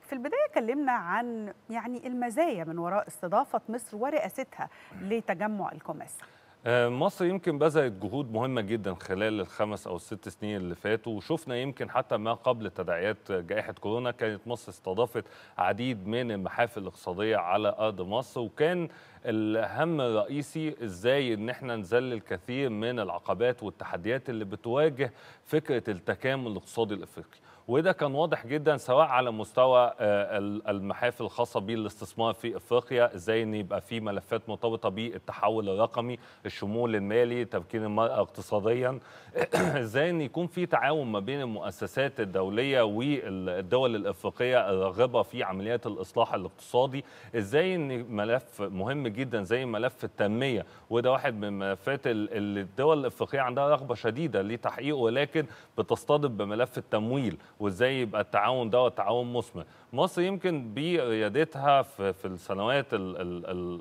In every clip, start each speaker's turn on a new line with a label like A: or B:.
A: في البداية كلمنا عن يعني المزايا من وراء استضافة مصر ورئاستها لتجمع الكوميسا آه، مصر يمكن بذلت جهود مهمة جدا خلال الخمس أو الست سنين اللي فاتوا وشفنا يمكن حتى ما قبل تداعيات جائحة كورونا كانت مصر استضافت عديد من المحافل الاقتصادية على أرض مصر وكان الهم الرئيسي ازاي ان احنا نذلل كثير من العقبات والتحديات اللي بتواجه فكرة التكامل الاقتصادي الافريقي وده كان واضح جدا سواء على مستوى آه، المحافل الخاصه بالاستثمار في افريقيا ازاي ان يبقى في ملفات مرتبطه بالتحول الرقمي الشمول المالي تمكين المراه اقتصاديا ازاي ان يكون في تعاون ما بين المؤسسات الدوليه والدول الافريقيه الراغبه في عمليات الاصلاح الاقتصادي ازاي ان ملف مهم جدا زي ملف التنميه وده واحد من الملفات اللي الدول الافريقيه عندها رغبه شديده لتحقيقه ولكن بتصطدم بملف التمويل وازاي يبقى التعاون ده تعاون مثمر مصر يمكن بريادتها في, في السنوات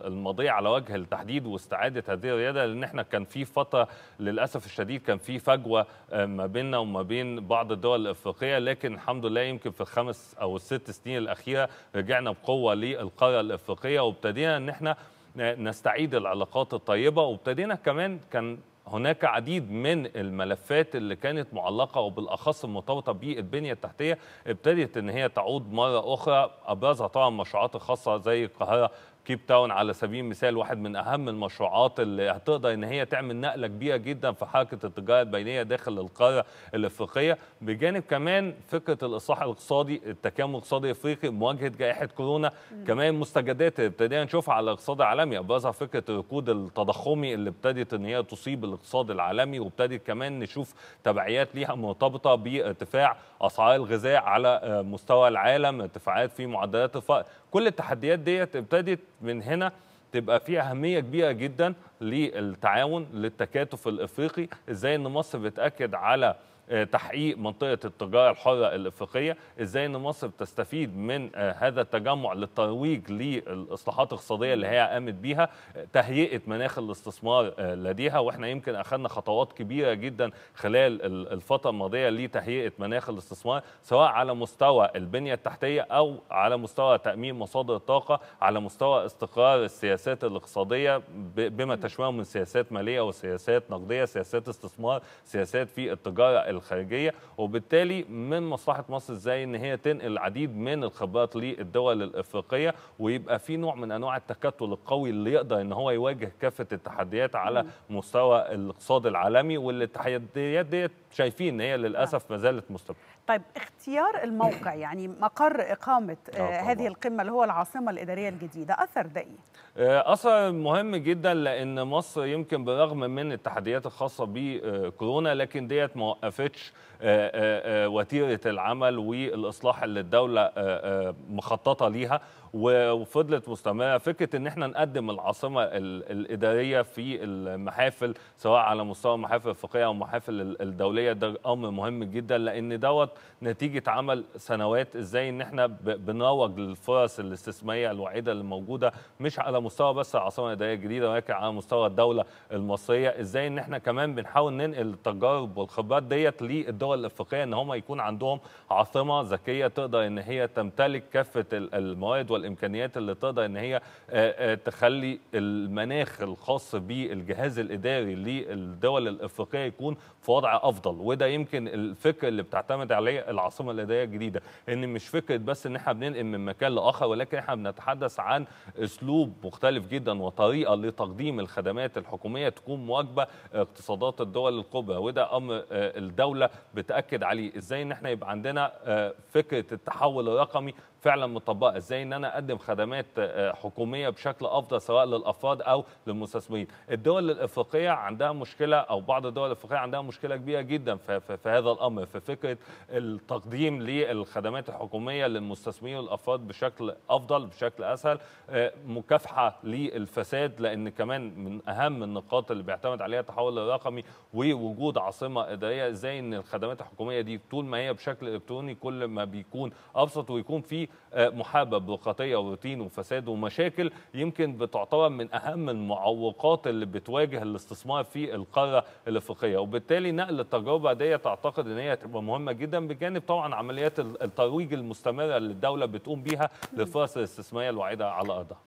A: الماضيه على وجه التحديد واستعاده هذه الرياده لان احنا كان في فتره للاسف الشديد كان في فجوه آه، ما بيننا وما بين بعض الدول الافريقيه لكن الحمد لله يمكن في الخمس او الست سنين الاخيره رجعنا بقوه للقاره الافريقيه وابتدينا ان احنا نستعيد العلاقات الطيبه وابتدينا كمان كان هناك عديد من الملفات اللي كانت معلقه وبالاخص المرتبطه بالبنيه التحتيه ابتدت ان هي تعود مره اخرى ابرزها طبعا مشروعات الخاصه زي القاهره كيب تاون على سبيل المثال واحد من اهم المشروعات اللي هتقدر ان هي تعمل نقله كبيره جدا في حركه التجاره البينيه داخل القاره الافريقيه بجانب كمان فكره الاصلاح الاقتصادي التكامل الاقتصادي الافريقي مواجهه جائحه كورونا كمان مستجدات ابتدينا نشوفها على الاقتصاد العالمي ابرزها فكره الركود التضخمي اللي ابتدت ان هي تصيب الاقتصاد العالمي وابتدت كمان نشوف تبعيات ليها مرتبطه بارتفاع اسعار الغذاء على مستوى العالم ارتفاعات في معدلات الفقر كل التحديات ديت ابتدت من هنا تبقى في اهميه كبيره جدا للتعاون للتكاتف الافريقي ازاي ان مصر بتاكد على آه، تحقيق منطقه التجاره الحره الافريقيه ازاي ان مصر تستفيد من آه، هذا التجمع للترويج للاصلاحات الاقتصاديه اللي هي قامت بيها آه، تهيئه مناخ الاستثمار لديها واحنا يمكن اخذنا خطوات كبيره جدا خلال الفتره الماضيه لتهيئه مناخ الاستثمار سواء على مستوى البنيه التحتيه او على مستوى تامين مصادر الطاقه على مستوى استقرار السياسات الاقتصاديه بما تشمل من سياسات ماليه وسياسات نقديه سياسات استثمار سياسات في التجاره الخارجيه وبالتالي من مصلحه مصر ازاي ان هي تنقل العديد من الخبرات للدول الافريقيه ويبقى في نوع من انواع التكتل القوي اللي يقدر ان هو يواجه كافه التحديات على مستوى الاقتصاد العالمي والتحديات ديت شايفين ان هي للاسف آه. ما زالت مستمره طيب اختيار الموقع يعني مقر اقامه آه، آه، هذه القمه اللي هو العاصمه الاداريه الجديده اثر ده ايه اثر مهم جدا لان مصر يمكن بالرغم من التحديات الخاصه بكورونا لكن ديت ما وقفتش وتيره العمل والاصلاح اللي الدوله مخططه ليها وفضلت مستمره فكره ان احنا نقدم العاصمه الاداريه في المحافل سواء على مستوى المحافل الفقهيه او المحافل الدوليه الدولية ده امر مهم جدا لان دوت نتيجه عمل سنوات ازاي ان احنا بنروج للفرص الاستثماريه الوعيده اللي موجوده مش على مستوى بس العاصمه الاداريه الجديده ولكن على مستوى الدوله المصريه ازاي ان احنا كمان بنحاول ننقل التجارب والخبرات ديت للدول الافريقيه ان هم يكون عندهم عاصمه ذكيه تقدر ان هي تمتلك كافه الموارد والامكانيات اللي تقدر ان هي تخلي المناخ الخاص بالجهاز الاداري للدول الافريقيه يكون في وضع افضل بطل وده يمكن الفكر اللي بتعتمد عليه العاصمه الاداريه الجديده ان مش فكره بس ان احنا بننقل من مكان لاخر ولكن احنا بنتحدث عن اسلوب مختلف جدا وطريقه لتقديم الخدمات الحكوميه تكون مواكبه اقتصادات الدول الكبرى وده امر آه، الدوله بتاكد عليه ازاي ان احنا يبقى عندنا آه، فكره التحول الرقمي فعلا مطبقه ازاي ان انا اقدم خدمات آه، حكوميه بشكل افضل سواء للافراد او للمستثمرين الدول الافريقيه عندها مشكله او بعض الدول الافريقيه عندها مشكله كبيره جدا في هذا الامر في فكره التقديم للخدمات الحكوميه للمستثمرين والافراد بشكل افضل بشكل اسهل آه، مكافحه للفساد لان كمان من اهم النقاط اللي بيعتمد عليها التحول الرقمي ووجود عاصمه اداريه ازاي ان الخدمات الحكوميه دي طول ما هي بشكل الكتروني كل ما بيكون ابسط ويكون في محابه بقطيه وروتين وفساد ومشاكل يمكن بتعتبر من اهم المعوقات اللي بتواجه الاستثمار في القاره الافريقيه وبالتالي نقل التجربه دي تعتقد ان هي هتبقى مهمه جدا بجانب طبعا عمليات الترويج المستمره اللي الدوله بتقوم بيها للفرص الاستثماريه الواعده على ارضها